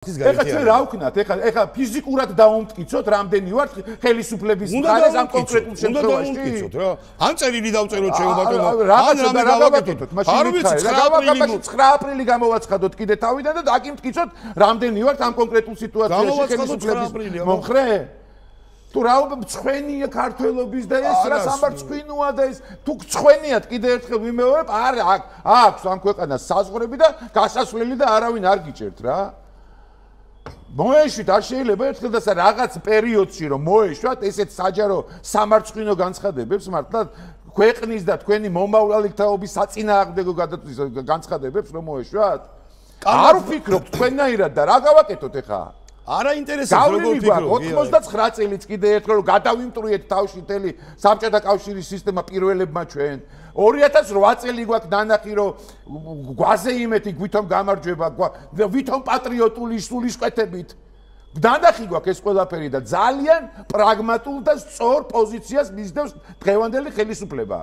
ეხა ძლიერ რა ვქნათ? ეხა ეხა ფიზიკურად დაუმტკიცოთ რამდენი ვართ ხელისუფლების გარეს ამ კონკრეტულ შემთხვევაში. უნდა დაუმტკიცოთ რა. ან წერილი დავწეროთ შეიძლება მაგრამ ან რამე გავაკეთოთ მაშინ 9 აპრილი გამოვაცხადოთ კიდე თავიდან და დაკიმტკიცოთ რამდენი ვართ ამ კონკრეტულ სიტუაციაში ხელისუფლების მომხრე? თუ რა მწვენია ქართველობის და ეს რა სამარცხინოა და ეს თუ მწვენიათ კიდე ერთხელ ვიმეორებ არ აქვს ამ ქვეყანას საზღვრები და გასასვლელი და არავინ არ გიჭერთ რა? მოეშვით არ შეიძლება ერთხელ და რაღაც პერიოდში რომ მოეშვათ ესეთ საჯარო სამარცხინო განცხადებებს მართლა ქვეყნის და თქვენი მომავალთაობის საწინააღმდეგო გადაწყვეტის განცხადებებს რომ მოეშვათ არ ვფიქრობ თქვენნაირად და რა გავაკეთოთ ეხა არა ინტერესებს როგორ ფიქრობ 89 წელიწად კიდე ერთხელ რომ გადავიმტრიეთ თავში თელი საბჭოთა კავშირის სისტემა პირველებმა ჩვენ 2008 წელი გვაქვს დანახი რომ გვაზე იმეთი გვითონ გამარჯვება ვითონ პატრიოტული სულისკვეთებით დანახი გვაქვს ეს ყველაფერი და ძალიან პრაგმატულ და სწორ პოზიციას მისდევს დღევანდელი ხელისუფლება